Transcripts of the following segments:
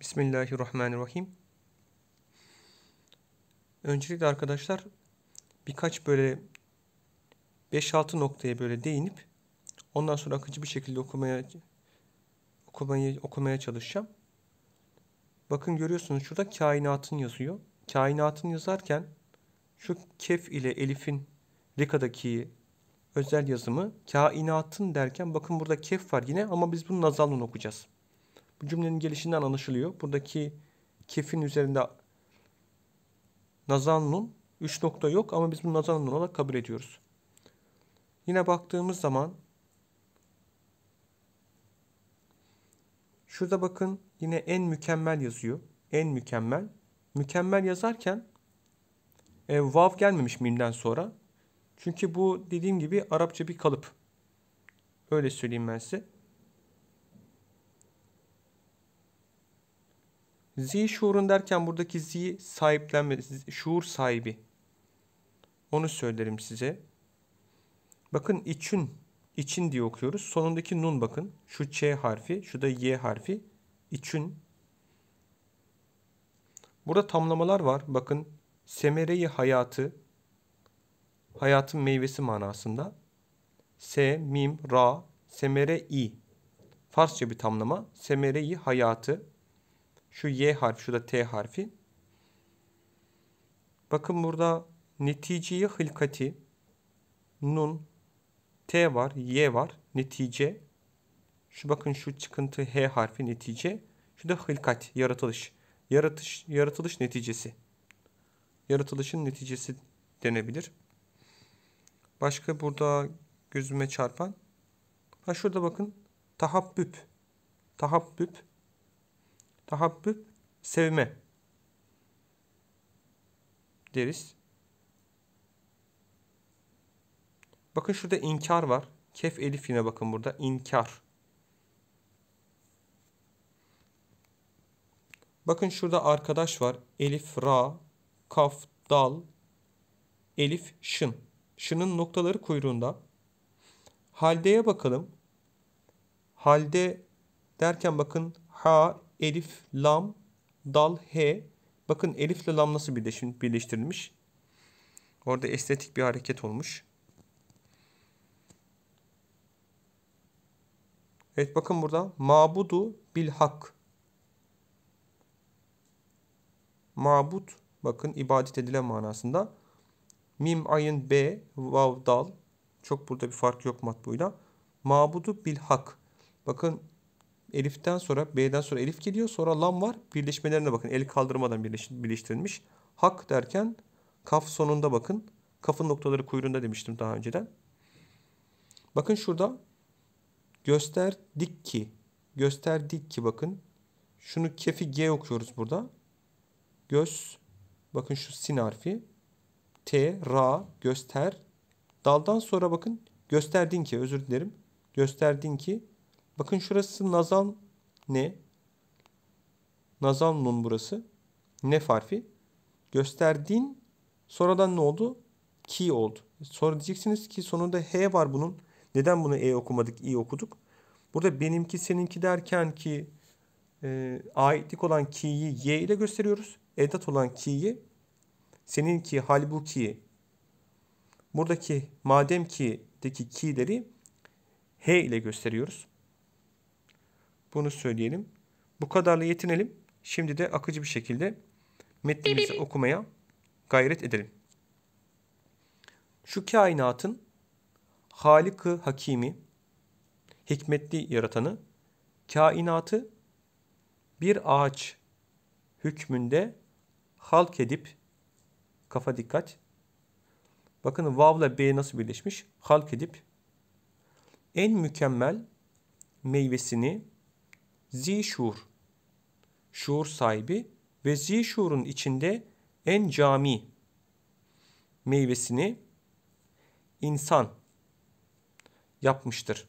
Bismillahirrahmanirrahim. Öncelikle arkadaşlar birkaç böyle 5-6 noktaya böyle değinip ondan sonra akıcı bir şekilde okumaya okumayı okumaya çalışacağım. Bakın görüyorsunuz şurada kainatın yazıyor. Kainatın yazarken şu kef ile elifin Rika'daki özel yazımı kainatın derken bakın burada kef var yine ama biz bunu nazalun okuyacağız. Bu cümlenin gelişinden anlaşılıyor. Buradaki kefin üzerinde nazal nun 3 nokta yok ama biz bunu nazal nun olarak kabul ediyoruz. Yine baktığımız zaman şurada bakın yine en mükemmel yazıyor. En mükemmel. Mükemmel yazarken e, vav gelmemiş mimden sonra. Çünkü bu dediğim gibi Arapça bir kalıp. Öyle söyleyeyim ben size. Zi şuurun derken buradaki zi sahiplenme, şuur sahibi. Onu söylerim size. Bakın için, için diye okuyoruz. Sonundaki nun bakın. Şu ç harfi, şu da y harfi. İçin. Burada tamlamalar var. Bakın semereyi hayatı, hayatın meyvesi manasında. Se, mim, ra, semere i. Farsça bir tamlama. semereyi hayatı. Şu Y harfi, şu da T harfi. Bakın burada neticeyi hılkati, nun, T var, Y var, netice. Şu bakın şu çıkıntı H harfi netice. Şu da hılkat, yaratılış. Yaratış, yaratılış neticesi. Yaratılışın neticesi denebilir. Başka burada gözüme çarpan. Ha şurada bakın tahabbüp. Tahabbüp tahabbüp sevme deriz. Bakın şurada inkar var. Kef elif yine bakın burada inkar. Bakın şurada arkadaş var. Elif, ra, kaf, dal, elif, şın. Şının noktaları kuyruğunda. Halde'ye bakalım. Halde derken bakın ha, elif, lam, dal, he. Bakın elifle lam nasıl birleşim, birleştirilmiş? Orada estetik bir hareket olmuş. Evet bakın burada mabudu bil hak. Mabut bakın ibadet edilen manasında. Mim ayın b vav dal. Çok burada bir fark yok matbuyla. Mabudu bil hak. Bakın Elif'ten sonra B'den sonra Elif geliyor. Sonra Lam var. Birleşmelerine bakın. El kaldırmadan birleş, birleştirilmiş. Hak derken kaf sonunda bakın. Kafın noktaları kuyruğunda demiştim daha önceden. Bakın şurada gösterdik ki gösterdik ki bakın şunu kefi G okuyoruz burada. Göz bakın şu sin harfi T, ra, göster. Daldan sonra bakın gösterdin ki özür dilerim. Gösterdin ki Bakın şurası nazal ne? Nazal nun burası. Ne farfi? Gösterdiğin sonradan ne oldu? Ki oldu. Sonra diyeceksiniz ki sonunda H var bunun. Neden bunu E okumadık, i okuduk? Burada benimki, seninki derken ki e, aitlik olan ki'yi Y ile gösteriyoruz. Edat olan ki'yi seninki, halbuki. Buradaki madem ki deki ki'leri H ile gösteriyoruz. Bunu söyleyelim. Bu kadarla yetinelim. Şimdi de akıcı bir şekilde metnimizi okumaya gayret edelim. Şu kainatın Halık'ı Hakimi, hikmetli yaratanı, kainatı bir ağaç hükmünde halk edip, kafa dikkat, bakın vavla b nasıl birleşmiş, halk edip, en mükemmel meyvesini Zişur, şuur, sahibi ve zişurun içinde en cami meyvesini insan yapmıştır.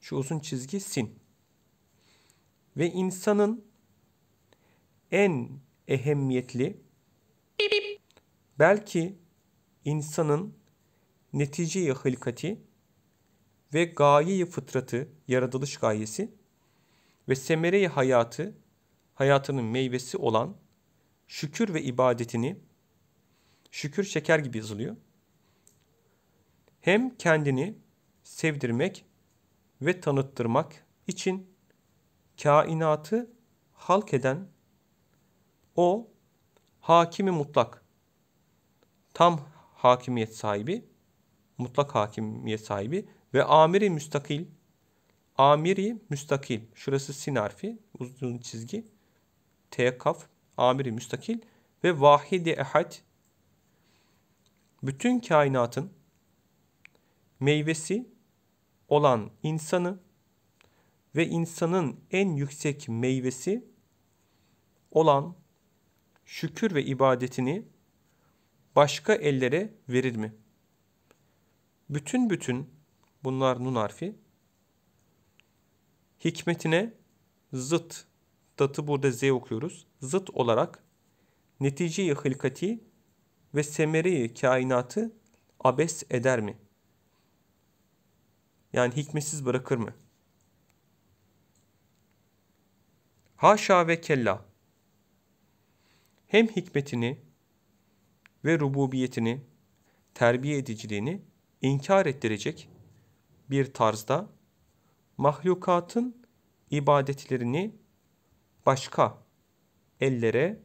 Şu uzun çizgi sin. Ve insanın en ehemmiyetli belki insanın netice-i hılkati ve gaye-i fıtratı, yaratılış gayesi ve semereyi hayatı, hayatının meyvesi olan şükür ve ibadetini, şükür şeker gibi yazılıyor. Hem kendini sevdirmek ve tanıttırmak için kainatı halk eden o hakimi mutlak, tam hakimiyet sahibi, mutlak hakimiyet sahibi ve amiri müstakil Amiri müstakil. Şurası sin harfi. Uzun çizgi. T kaf. Amiri müstakil. Ve vahidi ehad. Bütün kainatın meyvesi olan insanı ve insanın en yüksek meyvesi olan şükür ve ibadetini başka ellere verir mi? Bütün bütün bunlar nun harfi hikmetine zıt, datı burada z okuyoruz. Zıt olarak neticeyi hılkati ve semeri kainatı abes eder mi? Yani hikmetsiz bırakır mı? Haşa ve kella. Hem hikmetini ve rububiyetini, terbiye ediciliğini inkar ettirecek bir tarzda mahlukatın ibadetlerini başka ellere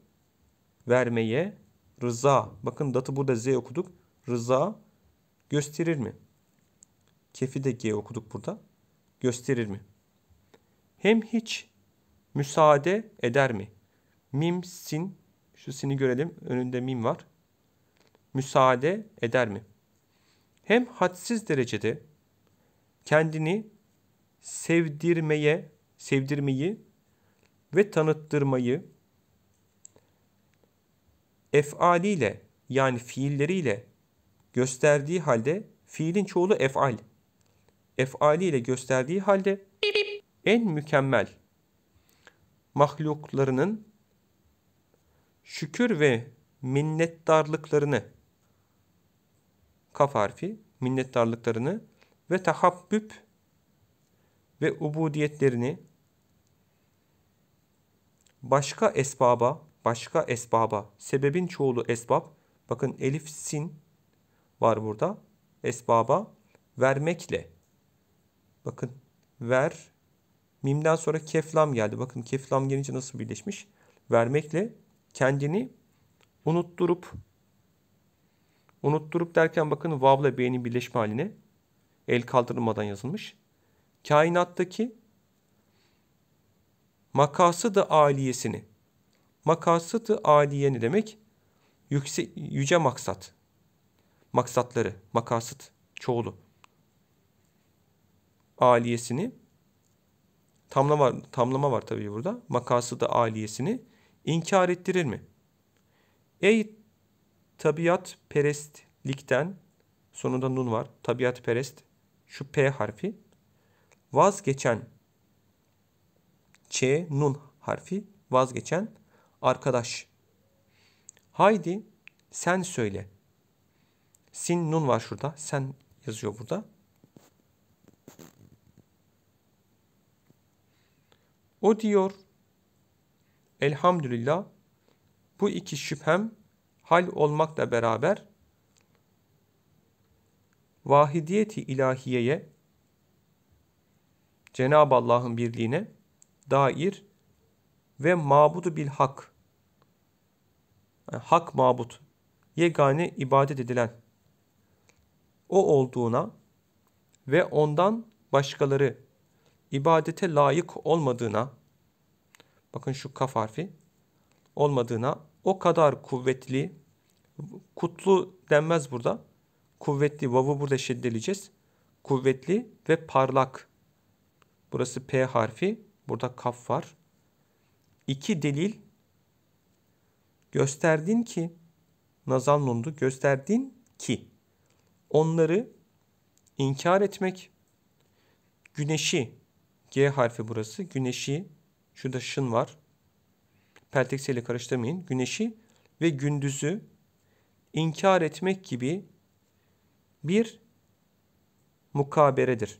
vermeye rıza, bakın datı burada z okuduk, rıza gösterir mi? Kefi de g okuduk burada, gösterir mi? Hem hiç müsaade eder mi? Mim, sin, şu sini görelim, önünde mim var. Müsaade eder mi? Hem hadsiz derecede kendini sevdirmeye, sevdirmeyi ve tanıttırmayı efaliyle yani fiilleriyle gösterdiği halde fiilin çoğulu efal. Efaliyle gösterdiği halde en mükemmel mahluklarının şükür ve minnettarlıklarını kaf harfi minnettarlıklarını ve tahabbüp ve ubudiyetlerini başka esbaba, başka esbaba, sebebin çoğulu esbab, bakın elif sin var burada, esbaba vermekle, bakın ver, mimden sonra keflam geldi, bakın keflam gelince nasıl birleşmiş, vermekle kendini unutturup, unutturup derken bakın vavla beynin birleşme haline, el kaldırılmadan yazılmış, kainattaki makası da aliyesini. Makası da aliye ne demek? Yüksek, yüce maksat. Maksatları, makasıt, çoğulu. Aliyesini tamlama var, tamlama var tabii burada. Makası da aliyesini inkar ettirir mi? Ey tabiat perestlikten sonunda nun var. Tabiat perest şu P harfi vazgeçen Ç nun harfi vazgeçen arkadaş. Haydi sen söyle. Sin nun var şurada. Sen yazıyor burada. O diyor elhamdülillah bu iki şüphem hal olmakla beraber vahidiyeti ilahiyeye Cenab-ı Allah'ın birliğine dair ve mabudu bil hak. Yani hak mabut. Yegane ibadet edilen. O olduğuna ve ondan başkaları ibadete layık olmadığına bakın şu kaf harfi olmadığına o kadar kuvvetli kutlu denmez burada. Kuvvetli vavu burada şiddeleyeceğiz. Kuvvetli ve parlak Burası P harfi. Burada kaf var. İki delil gösterdin ki nazal nundu gösterdin ki onları inkar etmek güneşi G harfi burası güneşi şurada şın var ile karıştırmayın güneşi ve gündüzü inkar etmek gibi bir mukaberedir.